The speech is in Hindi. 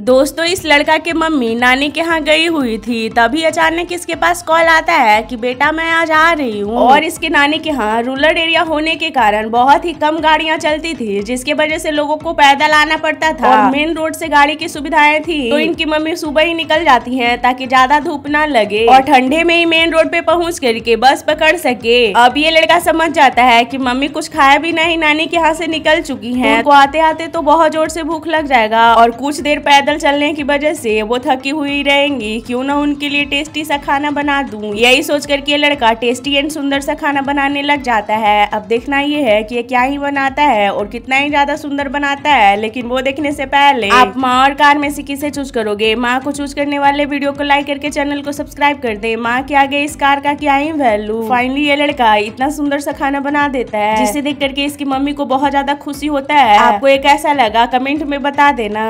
दोस्तों इस लड़का के मम्मी नानी के यहाँ गई हुई थी तभी अचानक इसके पास कॉल आता है कि बेटा मैं आज आ रही हूँ और इसके नानी के यहाँ रूरल एरिया होने के कारण बहुत ही कम गाड़ियाँ चलती थी जिसके वजह से लोगों को पैदल आना पड़ता था मेन रोड से गाड़ी की सुविधाएं थी तो इनकी मम्मी सुबह ही निकल जाती है ताकि ज्यादा धूप न लगे और ठंडे में ही मेन रोड पे पहुँच करके बस पकड़ सके अब ये लड़का समझ जाता है की मम्मी कुछ खाया भी नहीं नानी के यहाँ से निकल चुकी है वो आते आते तो बहुत जोर से भूख लग जाएगा और कुछ देर पैदल पैदल चलने की वजह से वो थकी हुई रहेंगी क्यों ना उनके लिए टेस्टी सा खाना बना दूं यही सोच कर ये लड़का टेस्टी एंड सुंदर सा खाना बनाने लग जाता है अब देखना ये है कि ये क्या ही बनाता है और कितना ही ज्यादा सुंदर बनाता है लेकिन वो देखने से पहले आप माँ और कार में से किसे चूज करोगे माँ को चूज करने वाले वीडियो को लाइक करके चैनल को सब्सक्राइब कर दे माँ के आगे इस कार का क्या ही वैल्यू फाइनली ये लड़का इतना सुंदर सा खाना बना देता है जिसे देख करके इसकी मम्मी को बहुत ज्यादा खुशी होता है आपको ये कैसा लगा कमेंट में बता देना